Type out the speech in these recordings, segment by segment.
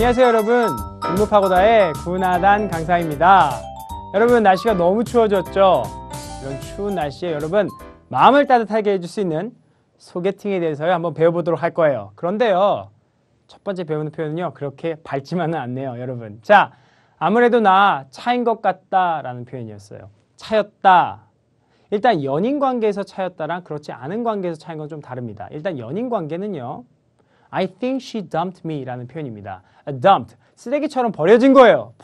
안녕하세요 여러분 공부파고다의 구나단 강사입니다 여러분 날씨가 너무 추워졌죠 이런 추운 날씨에 여러분 마음을 따뜻하게 해줄 수 있는 소개팅에 대해서 한번 배워보도록 할 거예요 그런데요 첫 번째 배우는 표현은요 그렇게 밝지만은 않네요 여러분 자 아무래도 나 차인 것 같다 라는 표현이었어요 차였다 일단 연인 관계에서 차였다랑 그렇지 않은 관계에서 차인 건 좀 다릅니다 일단 연인 관계는요 I think she dumped me라는 표현입니다. dumped 쓰레기처럼 버려진 거예요.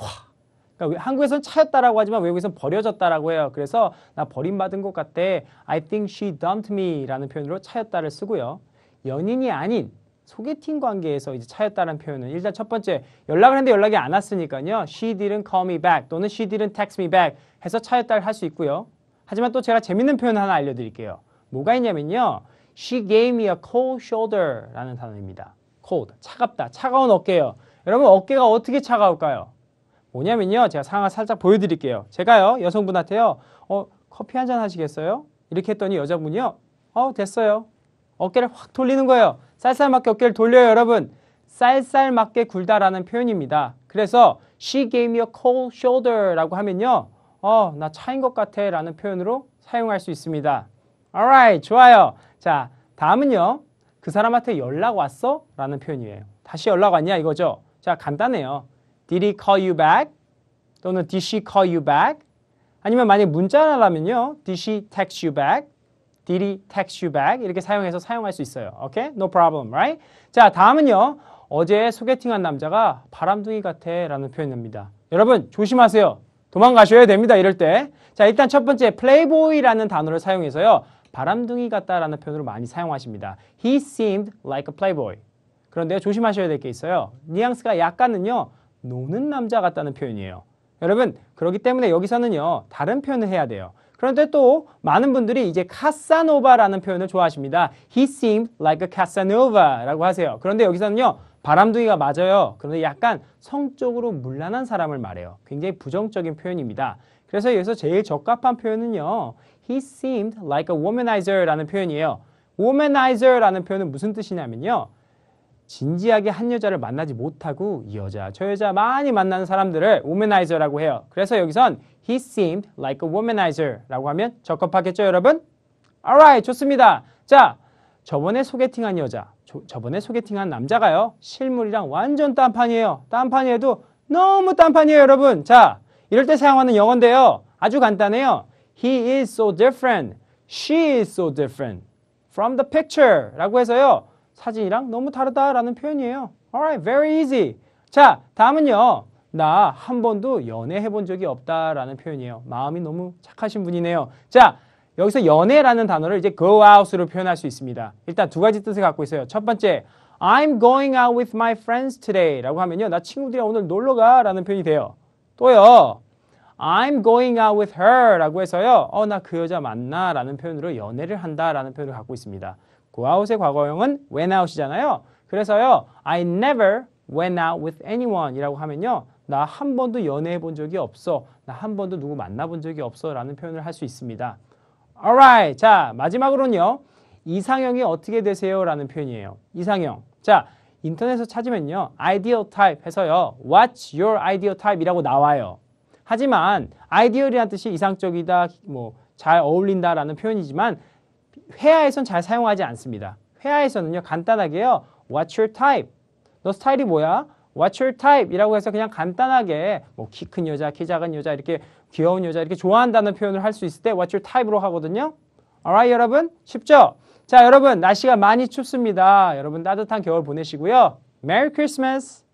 그러니까 한국에서는 차였다라고 하지만 외국에선 버려졌다라고 해요. 그래서 나 버림받은 것 같대. I think she dumped me라는 표현으로 차였다를 쓰고요. 연인이 아닌 소개팅 관계에서 이제 차였다는 표현은 일단 첫 번째 연락을 했는데 연락이 안 왔으니까요. She didn't call me back 또는 she didn't text me back 해서 차였다를 할 수 있고요. 하지만 또 제가 재밌는 표현 하나 알려드릴게요. 뭐가 있냐면요. She gave me a cold shoulder라는 단어입니다. cold, 차갑다, 차가운 어깨예요. 여러분 어깨가 어떻게 차가울까요? 뭐냐면요, 제가 상황 을 살짝 보여드릴게요. 제가요 여성분한테요, 어 커피 한잔 하시겠어요? 이렇게 했더니 여자분이요, 어 됐어요. 어깨를 확 돌리는 거예요. 쌀쌀맞게 어깨를 돌려요, 여러분. 쌀쌀맞게 굴다라는 표현입니다. 그래서 she gave me a cold shoulder라고 하면요, 어 나 차인 것 같아라는 표현으로 사용할 수 있습니다. Alright, 좋아요. 자, 다음은요. 그 사람한테 연락 왔어? 라는 표현이에요. 다시 연락 왔냐 이거죠. 자, 간단해요. Did he call you back? 또는 Did she call you back? 아니면 만약 문자라면요. Did she text you back? Did he text you back? 이렇게 사용해서 사용할 수 있어요. 오케이? Okay? No problem, right? 자, 다음은요. 어제 소개팅한 남자가 바람둥이 같아 라는 표현입니다. 여러분 조심하세요. 도망가셔야 됩니다. 이럴 때. 자, 일단 첫 번째 플레이보이라는 단어를 사용해서요. 바람둥이 같다라는 표현으로 많이 사용하십니다. He seemed like a playboy. 그런데 조심하셔야 될 게 있어요. 뉘앙스가 약간은요. 노는 남자 같다는 표현이에요. 여러분 그렇기 때문에 여기서는요. 다른 표현을 해야 돼요. 그런데 또 많은 분들이 이제 카사노바라는 표현을 좋아하십니다. He seemed like a Casanova라고 하세요. 그런데 여기서는요. 바람둥이가 맞아요. 그런데 약간 성적으로 물란한 사람을 말해요. 굉장히 부정적인 표현입니다. 그래서 여기서 제일 적합한 표현은요. He seemed like a womanizer라는 표현이에요. womanizer라는 표현은 무슨 뜻이냐면요. 진지하게 한 여자를 만나지 못하고 이 여자 저 여자 많이 만나는 사람들을 womanizer라고 해요. 그래서 여기선 he seemed like a womanizer라고 하면 적합하겠죠, 여러분? alright, 좋습니다. 자, 저번에 소개팅한 여자, 저, 번에 소개팅한 남자가요. 실물이랑 완전 딴판이에요. 딴판이에도 너무 딴판이에요, 여러분. 자, 이럴 때 사용하는 영어인데요. 아주 간단해요. He is so different. She is so different from the picture. 라고 해서요. 사진이랑 너무 다르다라는 표현이에요. Alright, very easy. 자, 다음은요. 나 한 번도 연애해 본 적이 없다라는 표현이에요. 마음이 너무 착하신 분이네요. 자, 여기서 연애라는 단어를 이제 go out으로 표현할 수 있습니다. 일단 두 가지 뜻을 갖고 있어요. 첫 번째, I'm going out with my friends today 라고 하면요. 나 친구들이랑 오늘 놀러 가 라는 표현이 돼요. 또요, I'm going out with her 라고 해서요. 어, 나 그 여자 만나 라는 표현으로 연애를 한다 라는 표현을 갖고 있습니다. go out의 과거형은 went out이잖아요. 그래서요. I never went out with anyone 이라고 하면요. 나 한 번도 연애해 본 적이 없어. 나 한 번도 누구 만나 본 적이 없어 라는 표현을 할 수 있습니다. alright. 자, 마지막으로는요. 이상형이 어떻게 되세요? 라는 표현이에요. 이상형. 자, 인터넷에서 찾으면요. 아이디어 타입 해서요. What's your ideal type? 이라고 나와요. 하지만 아이디어리란 뜻이 이상적이다, 뭐 잘 어울린다라는 표현이지만 회화에선 잘 사용하지 않습니다. 회화에서는요 간단하게요 What's your type? 너 스타일이 뭐야? What's your type? 이라고 해서 그냥 간단하게 뭐 키 큰 여자, 키 작은 여자 이렇게 귀여운 여자 이렇게 좋아한다는 표현을 할 수 있을 때 What's your type로 하거든요. Alright 여러분 쉽죠? 자 여러분 날씨가 많이 춥습니다. 여러분 따뜻한 겨울 보내시고요. 메리 크리스마스!